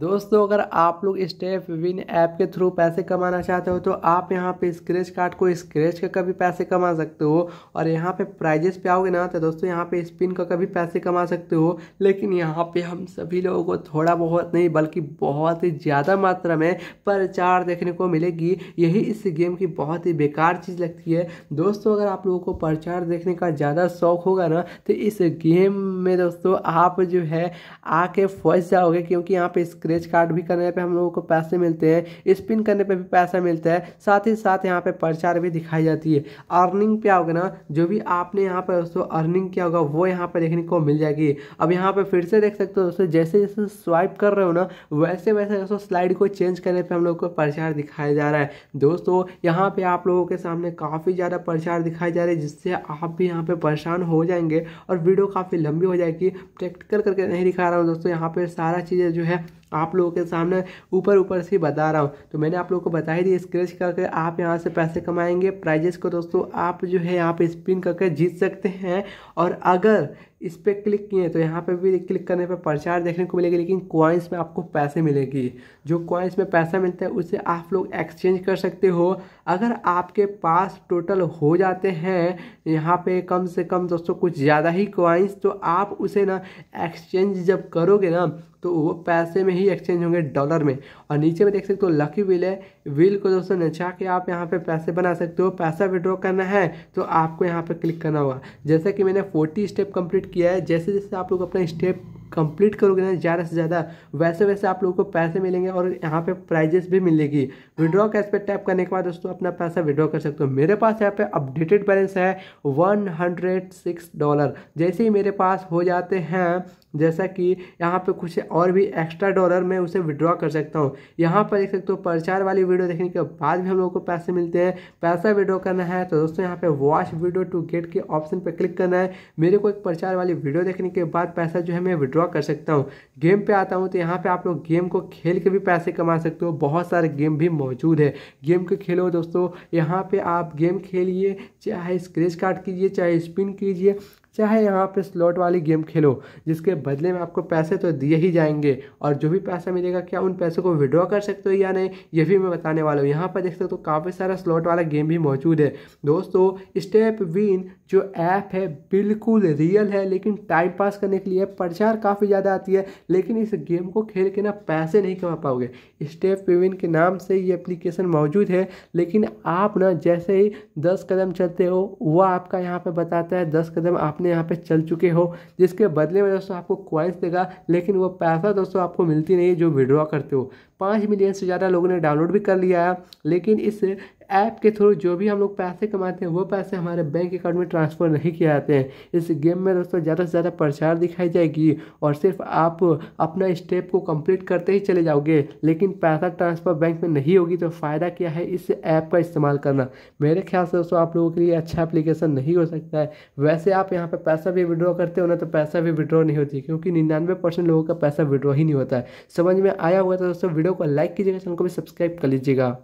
दोस्तों अगर आप लोग स्टेप विन ऐप के थ्रू पैसे कमाना चाहते हो तो आप यहाँ पे स्क्रेच कार्ड को स्क्रेच का कभी पैसे कमा सकते हो और यहाँ पे प्राइजेस पे आओगे ना तो दोस्तों यहाँ पे स्पिन का कभी पैसे कमा सकते हो लेकिन यहाँ पे हम सभी लोगों को थोड़ा बहुत नहीं बल्कि बहुत ही ज़्यादा मात्रा में प्रचार देखने को मिलेगी यही इस गेम की बहुत ही बेकार चीज़ लगती है दोस्तों अगर आप लोगों को प्रचार देखने का ज़्यादा शौक होगा ना तो इस गेम में दोस्तों आप जो है आके फंस जाओगे क्योंकि यहाँ पे स्क्रेच कार्ड भी करने पे हम लोगों को पैसे मिलते हैं स्पिन करने पे भी पैसा मिलता है साथ ही साथ यहाँ पे प्रचार भी दिखाई जाती है अर्निंग पे होगा ना जो भी आपने यहाँ पर दोस्तों अर्निंग किया होगा वो यहाँ पर देखने को मिल जाएगी अब यहाँ पर फिर से देख सकते हो दोस्तों जैसे जैसे स्वाइप कर रहे हो ना वैसे वैसे दोस्तों स्लाइड को चेंज करने पर हम लोग को प्रचार दिखाया जा रहा है दोस्तों यहाँ पर आप लोगों के सामने काफ़ी ज़्यादा प्रचार दिखाई जा रहे हैं जिससे आप भी यहाँ पर परेशान हो जाएंगे और वीडियो काफ़ी लंबी हो जाएगी प्रैक्टिकल करके नहीं दिखा रहा हूँ दोस्तों यहाँ पर सारा चीज़ें जो है आप लोगों के सामने ऊपर ऊपर से बता रहा हूँ तो मैंने आप लोगों को बता ही दिया स्क्रेच करके आप यहाँ से पैसे कमाएंगे प्राइजेस को दोस्तों आप जो है यहाँ पे स्पिन करके जीत सकते हैं और अगर इस पर क्लिक किए तो यहाँ पे भी क्लिक करने पे प्रचार देखने को मिलेगी लेकिन कॉइन्स में आपको पैसे मिलेगी जो कॉइन्स में पैसा मिलता है उसे आप लोग एक्सचेंज कर सकते हो अगर आपके पास टोटल हो जाते हैं यहाँ पे कम से कम दोस्तों कुछ ज़्यादा ही क्वाइंस तो आप उसे ना एक्सचेंज जब करोगे ना तो वो पैसे में ही एक्सचेंज होंगे डॉलर में और नीचे में देख सकते हो लकी विल है विल को दोस्तों नचा के आप यहाँ पे पैसे बना सकते हो पैसा विड्रॉ करना है तो आपको यहाँ पे क्लिक करना होगा जैसा कि मैंने फोर्टी स्टेप कंप्लीट कंप्लीट किया है जैसे जैसे आप लोग अपना स्टेप कंप्लीट करोगे ना ज़्यादा से ज़्यादा वैसे वैसे आप लोगों को पैसे मिलेंगे और यहाँ पे प्राइजेस भी मिलेगी विड्रॉ कैश पे टैप करने के बाद दोस्तों अपना पैसा विड्रॉ कर सकते हो मेरे पास यहाँ पे अपडेटेड बैलेंस है वन हंड्रेड सिक्स डॉलर जैसे ही मेरे पास हो जाते हैं जैसा कि यहाँ पे कुछ और भी एक्स्ट्रा डॉलर में उसे विड्रॉ कर सकता हूँ यहाँ पर देख सकते हो प्रचार वाली वीडियो देखने के बाद भी हम लोगों को पैसे मिलते हैं पैसा विड्रॉ करना है तो दोस्तों यहाँ पे वॉच वीडियो टू गेट के ऑप्शन पर क्लिक करना है मेरे को एक प्रचार वाली वीडियो देखने के बाद पैसा जो है मैं विड्रॉ कर सकता हूँ गेम पर आता हूँ तो यहाँ पर आप लोग गेम को खेल के भी पैसे कमा सकते हो बहुत सारे गेम भी मौजूद है गेम को खेलो दोस्तों यहाँ पर आप गेम खेलिए चाहे स्क्रेच कार्ड कीजिए चाहे स्पिन कीजिए चाहे यहाँ पे स्लॉट वाली गेम खेलो जिसके बदले में आपको पैसे तो दिए ही जाएंगे और जो भी पैसा मिलेगा क्या उन पैसों को विड्रॉ कर सकते हो या नहीं ये भी मैं बताने वाला हूँ यहाँ पर देख सकते हो तो काफ़ी सारा स्लॉट वाला गेम भी मौजूद है दोस्तों स्टेप विन जो ऐप है बिल्कुल रियल है लेकिन टाइम पास करने के लिए प्रचार काफ़ी ज़्यादा आती है लेकिन इस गेम को खेल के ना पैसे नहीं कमा पाओगे स्टेप विन के नाम से ये एप्लीकेशन मौजूद है लेकिन आप ना जैसे ही दस कदम चलते हो वह आपका यहाँ पर बताता है दस कदम आप आपने यहाँ पे चल चुके हो जिसके बदले में दोस्तों आपको क्वाइंस देगा लेकिन वो पैसा दोस्तों आपको मिलती नहीं है जो विड्रॉ करते हो पाँच मिलियन से ज़्यादा लोगों ने डाउनलोड भी कर लिया है लेकिन इस ऐप के थ्रू जो भी हम लोग पैसे कमाते हैं वो पैसे हमारे बैंक अकाउंट में ट्रांसफ़र नहीं किए जाते हैं इस गेम में दोस्तों ज़्यादा से ज़्यादा प्रचार दिखाई जाएगी और सिर्फ आप अपना स्टेप को कंप्लीट करते ही चले जाओगे लेकिन पैसा ट्रांसफ़र बैंक में नहीं होगी तो फ़ायदा क्या है इस ऐप का इस्तेमाल करना मेरे ख्याल से दोस्तों आप लोगों के लिए अच्छा एप्लीकेशन नहीं हो सकता है वैसे आप यहाँ पर पैसा भी विड्रॉ करते हो ना तो पैसा भी विड्रॉ नहीं होती क्योंकि निन्यानवे लोगों का पैसा विड्रॉ ही नहीं होता है समझ में आया हुआ तो दोस्तों वीडियो को लाइक कीजिएगा चैनल को भी सब्सक्राइब कर लीजिएगा